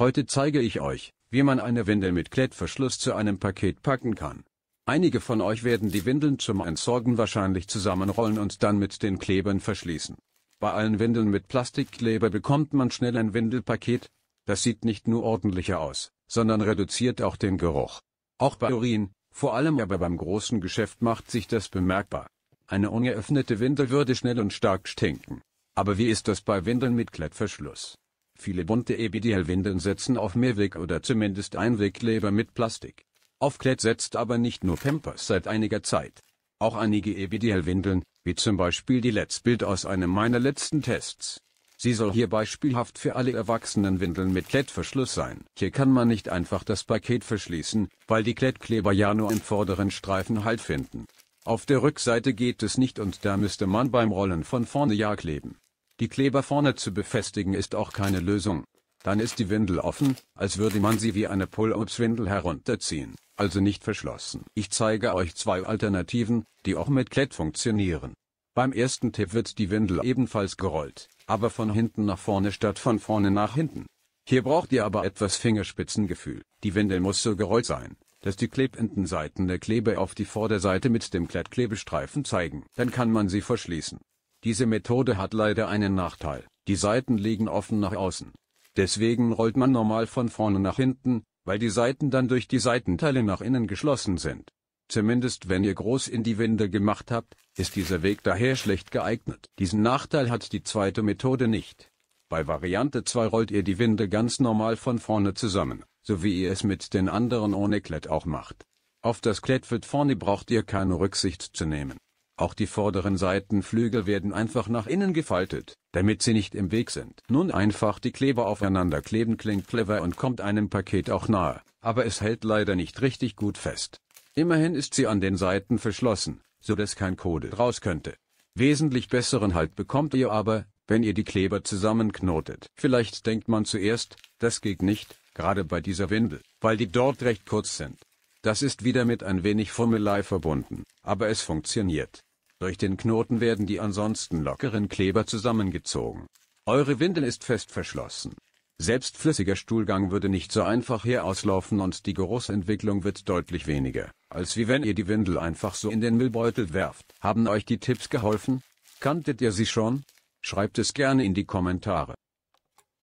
Heute zeige ich euch, wie man eine Windel mit Klettverschluss zu einem Paket packen kann. Einige von euch werden die Windeln zum Entsorgen wahrscheinlich zusammenrollen und dann mit den Klebern verschließen. Bei allen Windeln mit Plastikkleber bekommt man schnell ein Windelpaket. Das sieht nicht nur ordentlicher aus, sondern reduziert auch den Geruch. Auch bei Urin, vor allem aber beim großen Geschäft macht sich das bemerkbar. Eine ungeöffnete Windel würde schnell und stark stinken. Aber wie ist das bei Windeln mit Klettverschluss? Viele bunte EBDL-Windeln setzen auf Mehrweg- oder zumindest Einwegkleber mit Plastik. Auf Klett setzt aber nicht nur Pampers seit einiger Zeit. Auch einige EBDL-Windeln, wie zum Beispiel die Let's Build aus einem meiner letzten Tests. Sie soll hier beispielhaft für alle erwachsenen Windeln mit Klettverschluss sein. Hier kann man nicht einfach das Paket verschließen, weil die Klettkleber ja nur im vorderen Streifen Halt finden. Auf der Rückseite geht es nicht und da müsste man beim Rollen von vorne ja kleben. Die Kleber vorne zu befestigen ist auch keine Lösung. Dann ist die Windel offen, als würde man sie wie eine Pull-Ups-Windel herunterziehen, also nicht verschlossen. Ich zeige euch zwei Alternativen, die auch mit Klett funktionieren. Beim ersten Tipp wird die Windel ebenfalls gerollt, aber von hinten nach vorne statt von vorne nach hinten. Hier braucht ihr aber etwas Fingerspitzengefühl. Die Windel muss so gerollt sein, dass die Klebendenseiten der Klebe auf die Vorderseite mit dem Klettklebestreifen zeigen. Dann kann man sie verschließen. Diese Methode hat leider einen Nachteil, die Seiten liegen offen nach außen. Deswegen rollt man normal von vorne nach hinten, weil die Seiten dann durch die Seitenteile nach innen geschlossen sind. Zumindest wenn ihr groß in die Winde gemacht habt, ist dieser Weg daher schlecht geeignet. Diesen Nachteil hat die zweite Methode nicht. Bei Variante 2 rollt ihr die Winde ganz normal von vorne zusammen, so wie ihr es mit den anderen ohne Klett auch macht. Auf das Klettfeld vorne braucht ihr keine Rücksicht zu nehmen. Auch die vorderen Seitenflügel werden einfach nach innen gefaltet, damit sie nicht im Weg sind. Nun einfach die Kleber aufeinander kleben klingt clever und kommt einem Paket auch nahe, aber es hält leider nicht richtig gut fest. Immerhin ist sie an den Seiten verschlossen, so dass kein Code raus könnte. Wesentlich besseren Halt bekommt ihr aber, wenn ihr die Kleber zusammenknotet. Vielleicht denkt man zuerst, das geht nicht, gerade bei dieser Windel, weil die dort recht kurz sind. Das ist wieder mit ein wenig Fummelei verbunden, aber es funktioniert. Durch den Knoten werden die ansonsten lockeren Kleber zusammengezogen. Eure Windel ist fest verschlossen. Selbst flüssiger Stuhlgang würde nicht so einfach hier auslaufen und die Geruchsentwicklung wird deutlich weniger, als wie wenn ihr die Windel einfach so in den Müllbeutel werft. Haben euch die Tipps geholfen? Kanntet ihr sie schon? Schreibt es gerne in die Kommentare.